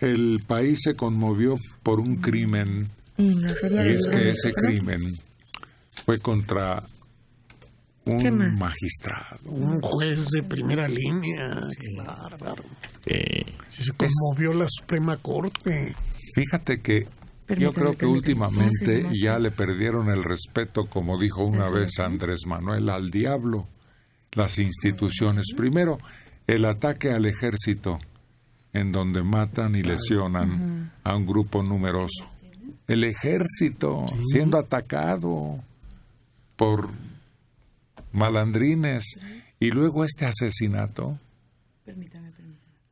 el país se conmovió por un crimen. Y, es que ese crimen fue contra un magistrado, un juez de primera línea. Eh, se conmovió la Suprema Corte. Fíjate que yo creo que últimamente ya le perdieron el respeto, como dijo una vez Andrés Manuel, al diablo, las instituciones. Primero, el ataque al ejército en donde matan y lesionan a un grupo numeroso. El ejército siendo atacado por malandrines y luego este asesinato. Permítame,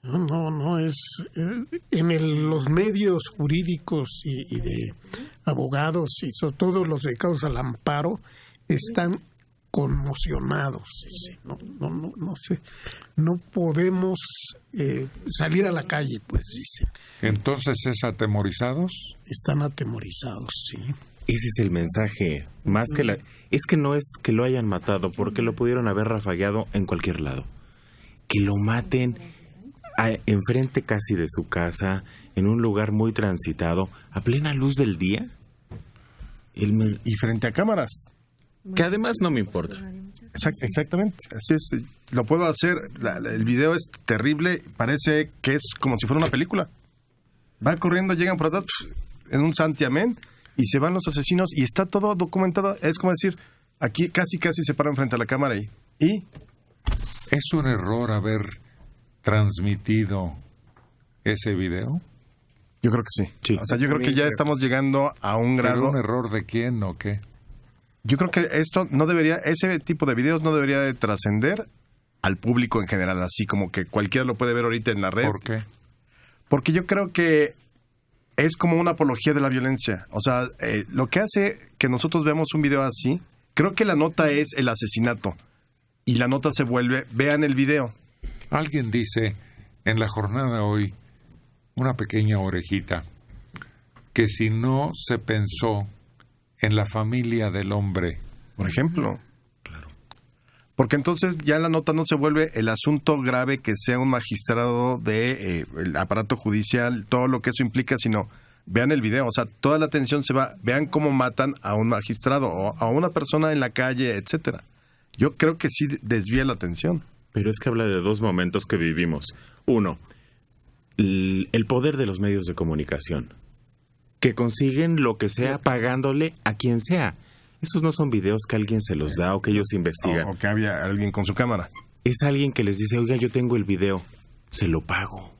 No, no, es eh, en los medios jurídicos y, y, de abogados y sobre todo los dedicados al amparo están conmocionados. no, no, no, no, sé, no podemos eh, salir a la calle, pues dice. Entonces es atemorizados. Están atemorizados, sí. Ese es el mensaje. Más que la, mm. es que no es que lo hayan matado, porque lo pudieron haber rafagueado en cualquier lado. Que lo maten enfrente casi de su casa, en un lugar muy transitado, a plena luz del día. y frente a cámaras que además no me importa. exactamente, así es. Lo puedo hacer, el video es terrible, parece que es como si fuera una película. ...va corriendo, llegan por atrás, pues, en un santiamén, y se van los asesinos, y está todo documentado. Es como decir, aquí casi casi se paran frente a la cámara y... ¿Es un error haber transmitido ese video? Yo creo que sí. O sea, yo creo que ya estamos llegando a un grado... un error de quién o qué? Yo creo que esto no debería, ese tipo de videos no debería trascender al público en general, así como que cualquiera lo puede ver ahorita en la red. ¿Por qué? Porque yo creo que es como una apología de la violencia. O sea, eh, lo que hace que nosotros veamos un video así, creo que la nota es el asesinato. Y la nota se vuelve, vean el video. Alguien dice en la jornada hoy, una pequeña orejita, que si no se pensó en la familia del hombre. Por ejemplo. Claro. Porque entonces ya la nota no se vuelve el asunto grave que sea un magistrado de eh, el aparato judicial, todo lo que eso implica, sino vean el video, o sea, toda la atención se va, vean cómo matan a un magistrado o a una persona en la calle, etcétera. Yo creo que sí desvía la atención. Pero es que habla de dos momentos que vivimos. Uno, el poder de los medios de comunicación que consiguen lo que sea pagándole a quien sea. Esos no son videos que alguien se los da o que ellos investigan. O, que había alguien con su cámara. Es alguien que les dice, oiga, yo tengo el video, se lo pago.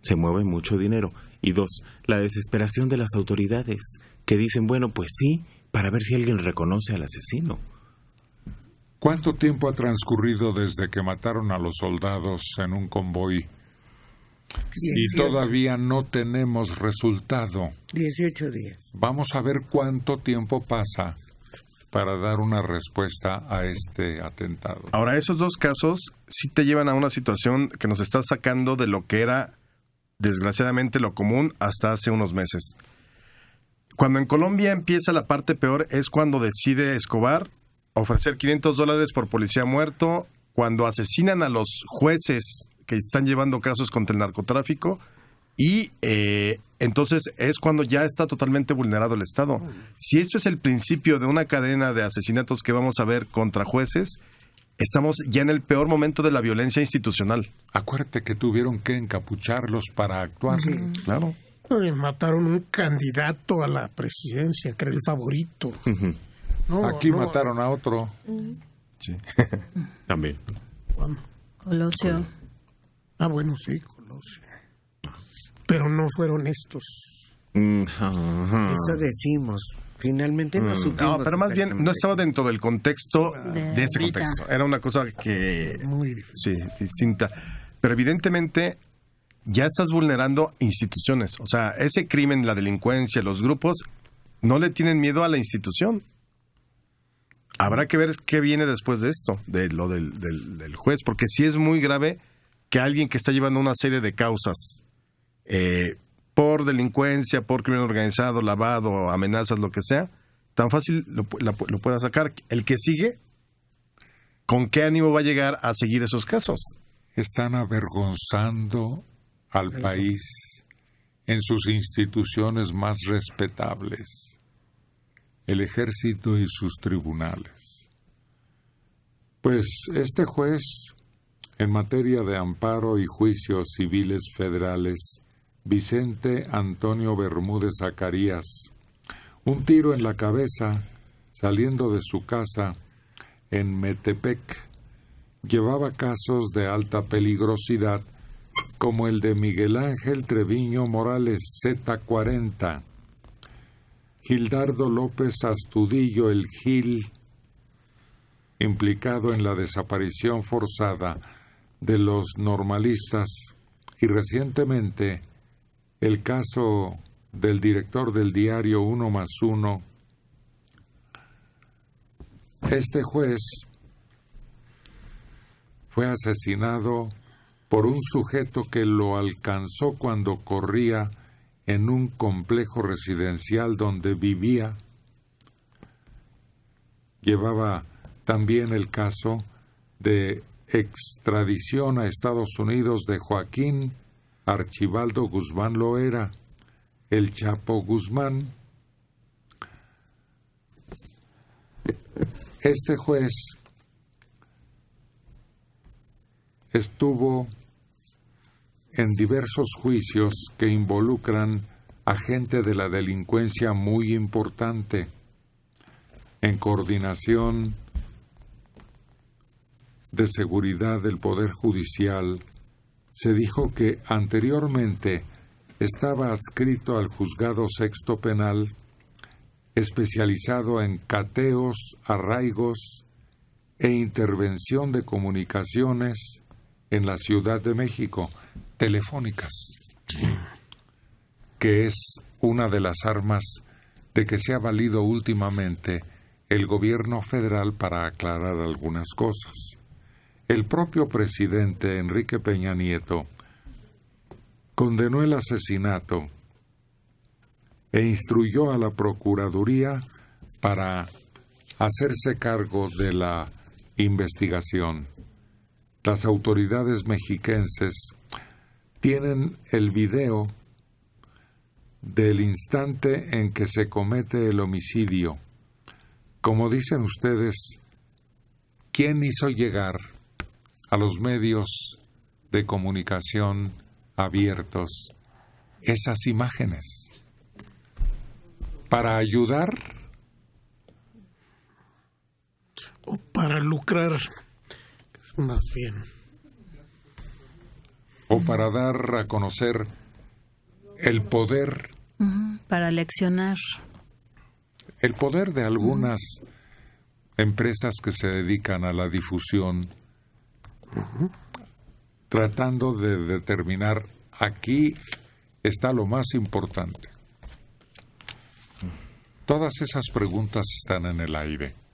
Se mueve mucho dinero. Y dos, la desesperación de las autoridades, que dicen, bueno, pues sí, para ver si alguien reconoce al asesino. ¿Cuánto tiempo ha transcurrido desde que mataron a los soldados en un convoy y todavía no tenemos resultado. 18 días. Vamos a ver cuánto tiempo pasa para dar una respuesta a este atentado. Ahora, esos dos casos sí te llevan a una situación que nos está sacando de lo que era, desgraciadamente, lo común hasta hace unos meses. Cuando en Colombia empieza la parte peor es cuando decide Escobar ofrecer 500 dólares por policía muerto, cuando asesinan a los jueces que están llevando casos contra el narcotráfico y eh, entonces es cuando ya está totalmente vulnerado el Estado. Si esto es el principio de una cadena de asesinatos que vamos a ver contra jueces, estamos ya en el peor momento de la violencia institucional. Acuérdate que tuvieron que encapucharlos para actuar. Claro. Mataron un candidato a la presidencia, que era el favorito. Aquí mataron a otro. Sí. También. Colosio. Ah, bueno, sí, conoce, Pero no fueron estos. Mm, Eso decimos. Finalmente no mm. supimos. No, pero más bien no estaba dentro del contexto de, ese contexto. Era una cosa que. sí, distinta. Pero evidentemente ya estás vulnerando instituciones. O sea, ese crimen, la delincuencia, los grupos, no le tienen miedo a la institución. Habrá que ver qué viene después de esto, de lo del, del juez, porque si es muy grave que alguien que está llevando una serie de causas eh, por delincuencia, por crimen organizado, lavado, amenazas, lo que sea, tan fácil lo pueda sacar. El que sigue, ¿con qué ánimo va a llegar a seguir esos casos? Están avergonzando al país en sus instituciones más respetables, el ejército y sus tribunales. Pues este juez en materia de amparo y juicios civiles federales, Vicente Antonio Bermúdez Zacarías. Un tiro en la cabeza saliendo de su casa en Metepec. Llevaba casos de alta peligrosidad como el de Miguel Ángel Treviño Morales Z40, Gildardo López Astudillo el Gil, implicado en la desaparición forzada de los normalistas y recientemente el caso del director del diario Uno más Uno, este juez fue asesinado por un sujeto que lo alcanzó cuando corría en un complejo residencial donde vivía. Llevaba también el caso de extradición a Estados Unidos de Joaquín Archibaldo Guzmán Loera, el Chapo Guzmán. Este juez estuvo en diversos juicios que involucran a gente de la delincuencia muy importante, en coordinación de Seguridad del Poder Judicial, se dijo que anteriormente estaba adscrito al Juzgado Sexto Penal, especializado en cateos, arraigos e intervención de comunicaciones en la Ciudad de México, telefónicas, que es una de las armas de que se ha valido últimamente el gobierno federal para aclarar algunas cosas. El propio presidente Enrique Peña Nieto condenó el asesinato e instruyó a la Procuraduría para hacerse cargo de la investigación. Las autoridades mexiquenses tienen el video del instante en que se comete el homicidio. Como dicen ustedes, ¿quién hizo llegar a los medios de comunicación abiertos esas imágenes para ayudar o para lucrar más bien o para dar a conocer el poder para leccionar el poder de algunas empresas que se dedican a la difusión tratando de determinar aquí está lo más importante. Todas esas preguntas están en el aire.